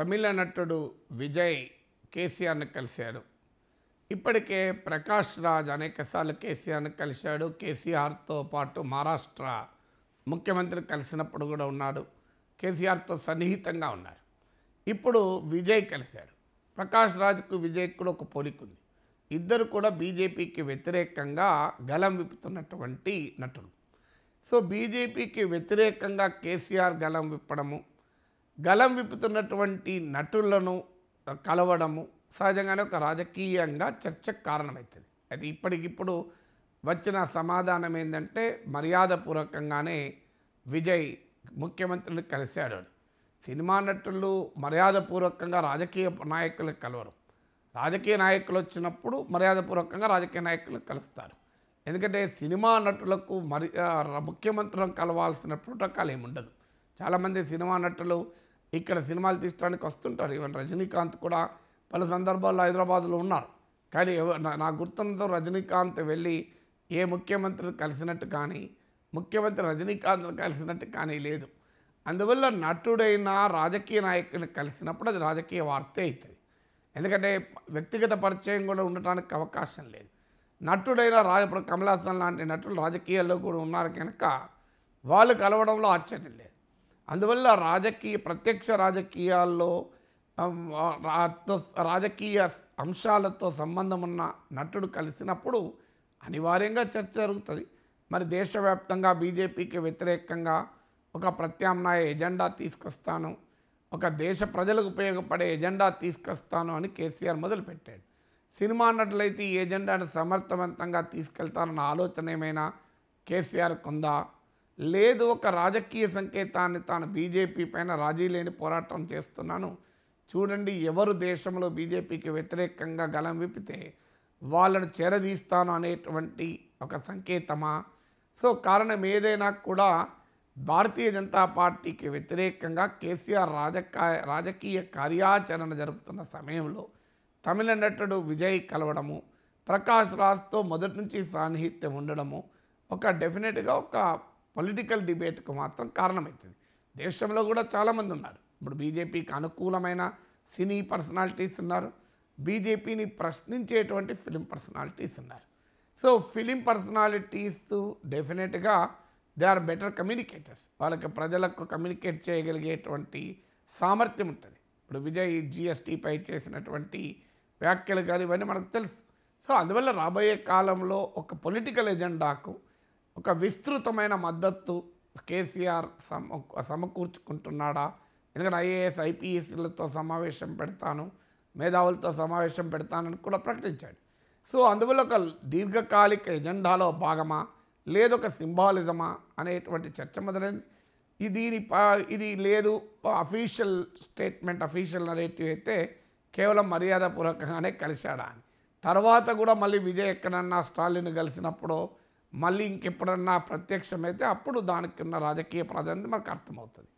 తమిళ నటుడు విజయ్ కేసీఆర్ని కలిశారు ఇప్పటికే ప్రకాష్ రాజ్ అనేకసార్లు కేసీఆర్ని కలిశాడు కేసీఆర్తో పాటు మహారాష్ట్ర ముఖ్యమంత్రి కలిసినప్పుడు కూడా ఉన్నాడు కేసీఆర్తో సన్నిహితంగా ఉన్నారు ఇప్పుడు విజయ్ కలిశాడు ప్రకాష్ రాజ్కు విజయ్ కూడా ఒక ఉంది ఇద్దరు కూడా బీజేపీకి వ్యతిరేకంగా గలం విప్పుతున్నటువంటి నటులు సో బీజేపీకి వ్యతిరేకంగా కేసీఆర్ గలం విప్పడము గలం విప్పుతున్నటువంటి నటులను కలవడము సహజంగానే ఒక రాజకీయంగా చర్చకు కారణమవుతుంది అది ఇప్పటికిప్పుడు వచ్చిన సమాధానం ఏంటంటే మర్యాదపూర్వకంగానే విజయ్ ముఖ్యమంత్రిని కలిశాడు అని సినిమా నటులు మర్యాదపూర్వకంగా రాజకీయ నాయకులకు కలవరు రాజకీయ నాయకులు వచ్చినప్పుడు మర్యాదపూర్వకంగా రాజకీయ నాయకులు కలుస్తారు ఎందుకంటే సినిమా నటులకు మరి ముఖ్యమంత్రులను కలవాల్సిన ప్రోటోకాల్ ఏముండదు చాలామంది సినిమా నటులు ఇక్కడ సినిమాలు తీయడానికి వస్తుంటారు ఈవెన్ రజనీకాంత్ కూడా పలు సందర్భాల్లో హైదరాబాద్లో ఉన్నారు కానీ నా గుర్తున్నతో రజనీకాంత్ వెళ్ళి ఏ ముఖ్యమంత్రిని కలిసినట్టు కానీ ముఖ్యమంత్రి రజనీకాంత్ని కలిసినట్టు కానీ లేదు అందువల్ల నటుడైన రాజకీయ నాయకుని కలిసినప్పుడు అది రాజకీయ వార్తే అవుతుంది ఎందుకంటే వ్యక్తిగత పరిచయం కూడా ఉండటానికి అవకాశం లేదు నటుడైన రాజ ఇప్పుడు కమలాసన్ లాంటి నటులు రాజకీయాల్లో కూడా ఉన్నారు కనుక వాళ్ళు కలవడంలో ఆశ్చర్యం లేదు అందువల్ల రాజకీయ ప్రత్యక్ష రాజకీయాల్లో రాజకీయ అంశాలతో సంబంధం ఉన్న నటుడు కలిసినప్పుడు అనివార్యంగా చర్చ జరుగుతుంది మరి దేశవ్యాప్తంగా బీజేపీకి వ్యతిరేకంగా ఒక ప్రత్యామ్నాయ ఎజెండా తీసుకొస్తాను ఒక దేశ ప్రజలకు ఉపయోగపడే ఎజెండా తీసుకొస్తాను అని కేసీఆర్ మొదలుపెట్టాడు సినిమా నటులైతే ఈ ఎజెండాను సమర్థవంతంగా తీసుకెళ్తారన్న ఆలోచన ఏమైనా కేసీఆర్కు ఉందా లేదు ఒక రాజకీయ సంకేతాన్ని తాను బీజేపీ పైన రాజీ లేని పోరాటం చేస్తున్నాను చూడండి ఎవరు దేశంలో బీజేపీకి వ్యతిరేకంగా గలం విప్పితే వాళ్ళను చేరదీస్తాను అనేటువంటి ఒక సంకేతమా సో కారణం ఏదైనా కూడా భారతీయ జనతా పార్టీకి వ్యతిరేకంగా కేసీఆర్ రాజకాయ రాజకీయ కార్యాచరణ జరుపుతున్న సమయంలో తమిళ నటుడు విజయ్ కలవడము ప్రకాష్ రాజ్తో మొదటి నుంచి సాన్నిహిత్యం ఉండడము ఒక డెఫినెట్గా ఒక పొలిటికల్ డిబేట్కు మాత్రం కారణమవుతుంది దేశంలో కూడా చాలామంది ఉన్నారు ఇప్పుడు బీజేపీకి అనుకూలమైన సినీ పర్సనాలిటీస్ ఉన్నారు బీజేపీని ప్రశ్నించేటువంటి ఫిలిం పర్సనాలిటీస్ ఉన్నారు సో ఫిలిం పర్సనాలిటీస్ డెఫినెట్గా దే ఆర్ బెటర్ కమ్యూనికేటర్స్ వాళ్ళకి ప్రజలకు కమ్యూనికేట్ చేయగలిగేటువంటి సామర్థ్యం ఉంటుంది ఇప్పుడు విజయ్ జిఎస్టీపై చేసినటువంటి వ్యాఖ్యలు కానీ ఇవన్నీ మనకు తెలుసు సో అందువల్ల రాబోయే కాలంలో ఒక పొలిటికల్ ఎజెండాకు ఒక విస్తృతమైన మద్దతు కేసీఆర్ సమ సమకూర్చుకుంటున్నాడా ఎందుకంటే ఐఏఎస్ ఐపీఎస్లతో సమావేశం పెడతాను మేధావులతో సమావేశం పెడతానని కూడా ప్రకటించాడు సో అందువల్ల ఒక దీర్ఘకాలిక ఎజెండాలో భాగమా లేదొక సింబాలిజమా అనేటువంటి చర్చ మొదలైంది ఇది ఇది లేదు అఫీషియల్ స్టేట్మెంట్ అఫీషియల్ నరేటివ్ అయితే కేవలం మర్యాదపూర్వకంగానే కలిశాడా అని తర్వాత కూడా మళ్ళీ విజయ్ ఎక్కడన్నా స్టాలిన్ కలిసినప్పుడు మళ్ళీ ఇంకెప్పుడన్నా ప్రత్యక్షమైతే అప్పుడు ఉన్న రాజకీయ ప్రాధాన్యత మనకు అర్థమవుతుంది